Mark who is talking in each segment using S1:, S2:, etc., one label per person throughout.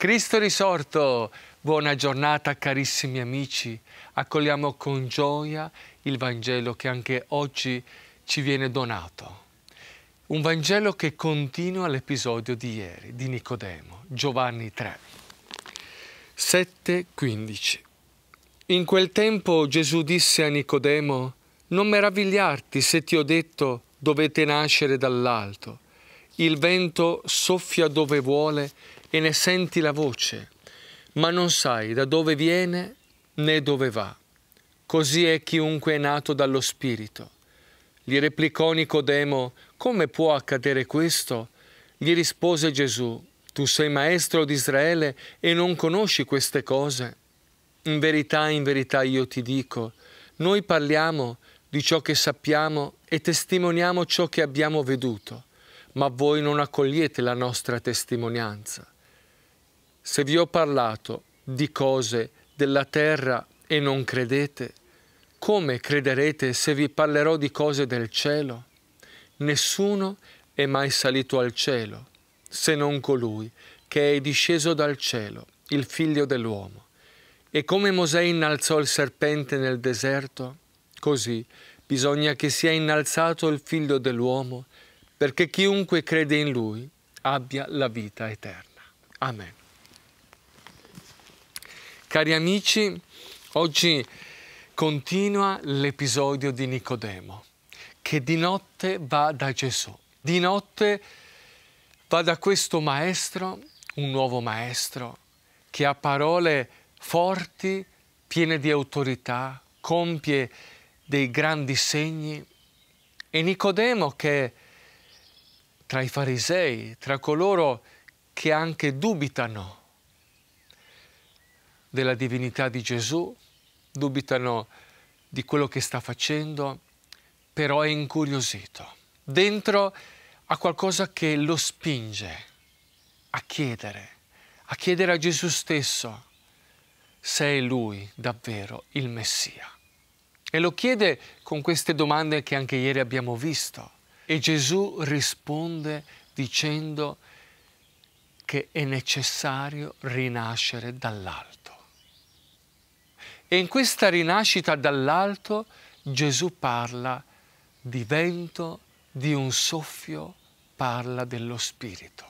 S1: Cristo risorto, buona giornata carissimi amici. Accogliamo con gioia il Vangelo che anche oggi ci viene donato. Un Vangelo che continua l'episodio di ieri, di Nicodemo, Giovanni 3. 7.15 In quel tempo Gesù disse a Nicodemo, non meravigliarti se ti ho detto dovete nascere dall'alto. Il vento soffia dove vuole e ne senti la voce, ma non sai da dove viene né dove va. Così è chiunque è nato dallo Spirito. Gli replicò Nicodemo, come può accadere questo? Gli rispose Gesù, tu sei maestro di Israele e non conosci queste cose. In verità, in verità io ti dico, noi parliamo di ciò che sappiamo e testimoniamo ciò che abbiamo veduto, ma voi non accogliete la nostra testimonianza. Se vi ho parlato di cose della terra e non credete, come crederete se vi parlerò di cose del cielo? Nessuno è mai salito al cielo, se non colui che è disceso dal cielo, il figlio dell'uomo. E come Mosè innalzò il serpente nel deserto, così bisogna che sia innalzato il figlio dell'uomo, perché chiunque crede in lui abbia la vita eterna. Amen. Cari amici, oggi continua l'episodio di Nicodemo, che di notte va da Gesù. Di notte va da questo maestro, un nuovo maestro, che ha parole forti, piene di autorità, compie dei grandi segni. E Nicodemo che tra i farisei, tra coloro che anche dubitano della divinità di Gesù, dubitano di quello che sta facendo, però è incuriosito. Dentro ha qualcosa che lo spinge a chiedere, a chiedere a Gesù stesso se è lui davvero il Messia. E lo chiede con queste domande che anche ieri abbiamo visto. E Gesù risponde dicendo che è necessario rinascere dall'alto. E in questa rinascita dall'alto Gesù parla di vento, di un soffio, parla dello Spirito.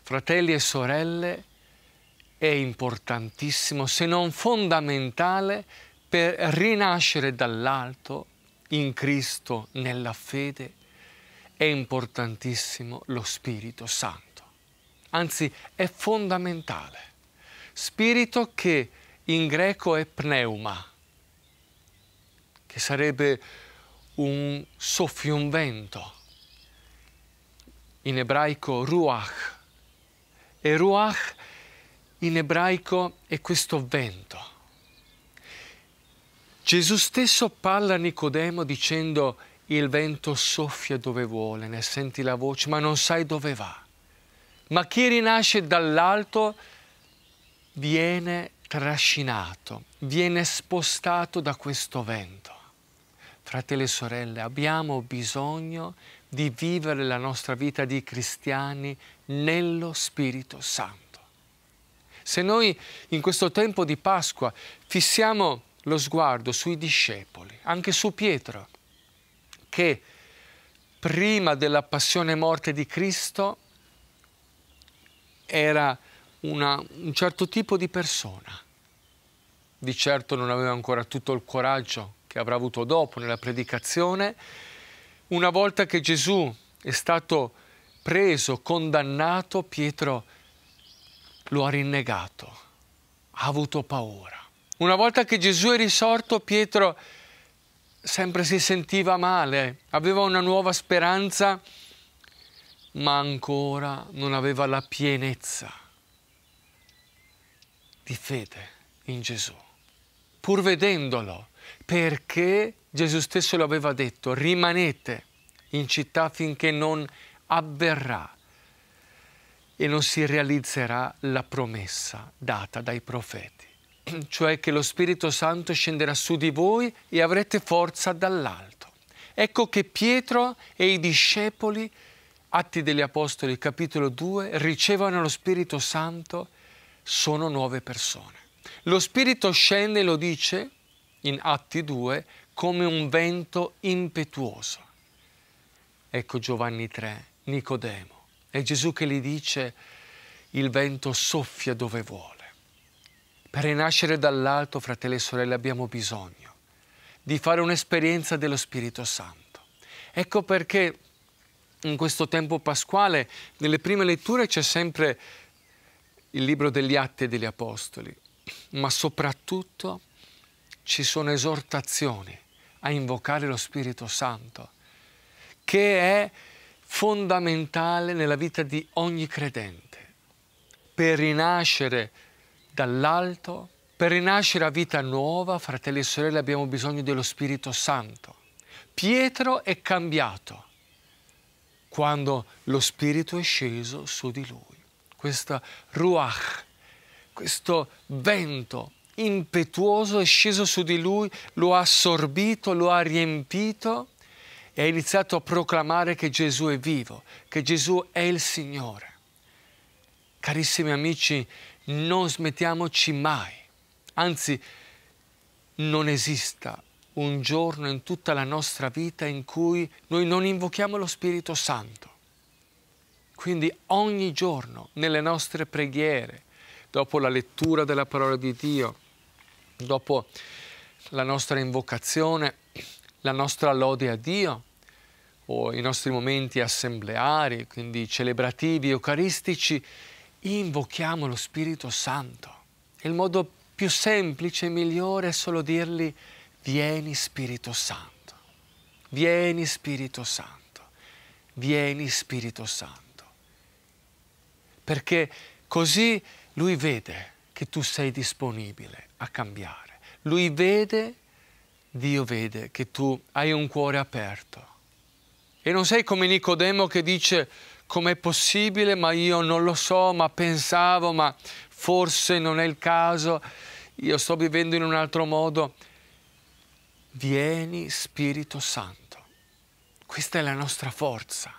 S1: Fratelli e sorelle, è importantissimo, se non fondamentale, per rinascere dall'alto in Cristo, nella fede, è importantissimo lo Spirito Santo. Anzi, è fondamentale. Spirito che in greco è pneuma, che sarebbe un soffio, un vento. In ebraico ruach. E ruach in ebraico è questo vento. Gesù stesso parla a Nicodemo dicendo il vento soffia dove vuole, ne senti la voce, ma non sai dove va. Ma chi rinasce dall'alto viene trascinato, viene spostato da questo vento. Fratelli e sorelle, abbiamo bisogno di vivere la nostra vita di cristiani nello Spirito Santo. Se noi in questo tempo di Pasqua fissiamo lo sguardo sui discepoli, anche su Pietro, che prima della passione e morte di Cristo era una, un certo tipo di persona. Di certo non aveva ancora tutto il coraggio che avrà avuto dopo nella predicazione. Una volta che Gesù è stato preso, condannato, Pietro lo ha rinnegato, ha avuto paura. Una volta che Gesù è risorto, Pietro sempre si sentiva male, aveva una nuova speranza, ma ancora non aveva la pienezza di fede in Gesù, pur vedendolo, perché Gesù stesso lo aveva detto, rimanete in città finché non avverrà e non si realizzerà la promessa data dai profeti, cioè che lo Spirito Santo scenderà su di voi e avrete forza dall'alto. Ecco che Pietro e i discepoli, Atti degli Apostoli capitolo 2, ricevono lo Spirito Santo sono nuove persone. Lo Spirito scende, lo dice in Atti 2, come un vento impetuoso. Ecco Giovanni 3, Nicodemo. È Gesù che gli dice il vento soffia dove vuole. Per rinascere dall'alto, fratelli e sorelle, abbiamo bisogno di fare un'esperienza dello Spirito Santo. Ecco perché in questo tempo pasquale, nelle prime letture c'è sempre il libro degli Atti degli Apostoli, ma soprattutto ci sono esortazioni a invocare lo Spirito Santo, che è fondamentale nella vita di ogni credente per rinascere dall'alto, per rinascere a vita nuova, fratelli e sorelle, abbiamo bisogno dello Spirito Santo. Pietro è cambiato quando lo Spirito è sceso su di lui questa ruach, questo vento impetuoso è sceso su di lui, lo ha assorbito, lo ha riempito e ha iniziato a proclamare che Gesù è vivo, che Gesù è il Signore. Carissimi amici, non smettiamoci mai, anzi non esista un giorno in tutta la nostra vita in cui noi non invochiamo lo Spirito Santo quindi ogni giorno nelle nostre preghiere, dopo la lettura della parola di Dio, dopo la nostra invocazione, la nostra lode a Dio, o i nostri momenti assembleari, quindi celebrativi, eucaristici, invochiamo lo Spirito Santo. Il modo più semplice e migliore è solo dirgli vieni Spirito Santo, vieni Spirito Santo, vieni Spirito Santo perché così lui vede che tu sei disponibile a cambiare. Lui vede, Dio vede che tu hai un cuore aperto. E non sei come Nicodemo che dice com'è possibile, ma io non lo so, ma pensavo, ma forse non è il caso, io sto vivendo in un altro modo. Vieni Spirito Santo. Questa è la nostra forza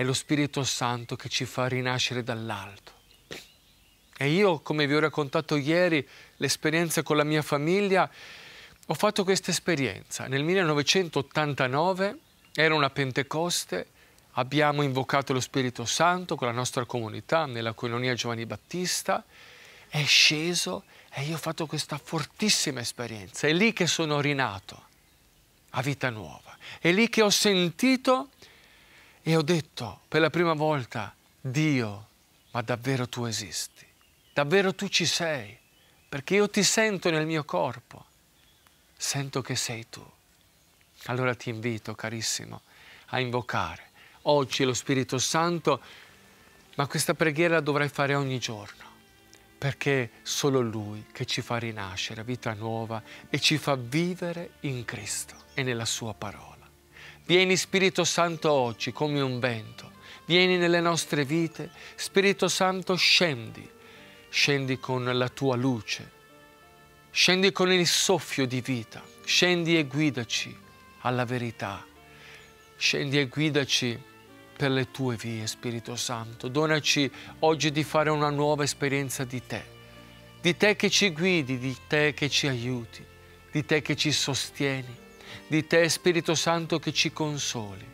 S1: è lo Spirito Santo che ci fa rinascere dall'alto. E io, come vi ho raccontato ieri, l'esperienza con la mia famiglia, ho fatto questa esperienza. Nel 1989 era una Pentecoste, abbiamo invocato lo Spirito Santo con la nostra comunità nella colonia Giovanni Battista, è sceso e io ho fatto questa fortissima esperienza. È lì che sono rinato a vita nuova. È lì che ho sentito e ho detto per la prima volta, Dio, ma davvero tu esisti, davvero tu ci sei, perché io ti sento nel mio corpo, sento che sei tu. Allora ti invito, carissimo, a invocare oggi lo Spirito Santo, ma questa preghiera la dovrai fare ogni giorno, perché solo Lui che ci fa rinascere a vita nuova e ci fa vivere in Cristo e nella Sua parola. Vieni Spirito Santo oggi come un vento, vieni nelle nostre vite, Spirito Santo scendi, scendi con la tua luce, scendi con il soffio di vita, scendi e guidaci alla verità, scendi e guidaci per le tue vie, Spirito Santo. Donaci oggi di fare una nuova esperienza di te, di te che ci guidi, di te che ci aiuti, di te che ci sostieni di te Spirito Santo che ci consoli,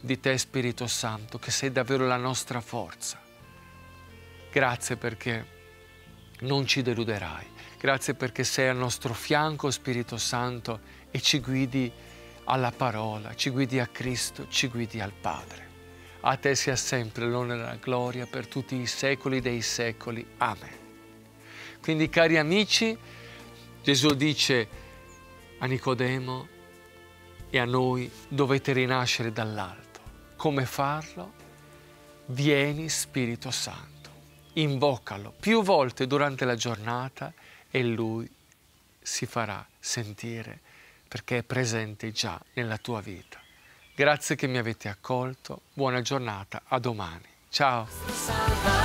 S1: di te Spirito Santo che sei davvero la nostra forza. Grazie perché non ci deluderai, grazie perché sei al nostro fianco Spirito Santo e ci guidi alla parola, ci guidi a Cristo, ci guidi al Padre. A te sia sempre l'onore e la gloria per tutti i secoli dei secoli. Amen. Quindi cari amici, Gesù dice a Nicodemo, e a noi dovete rinascere dall'alto. Come farlo? Vieni Spirito Santo, invocalo più volte durante la giornata e Lui si farà sentire perché è presente già nella tua vita. Grazie che mi avete accolto, buona giornata, a domani. Ciao!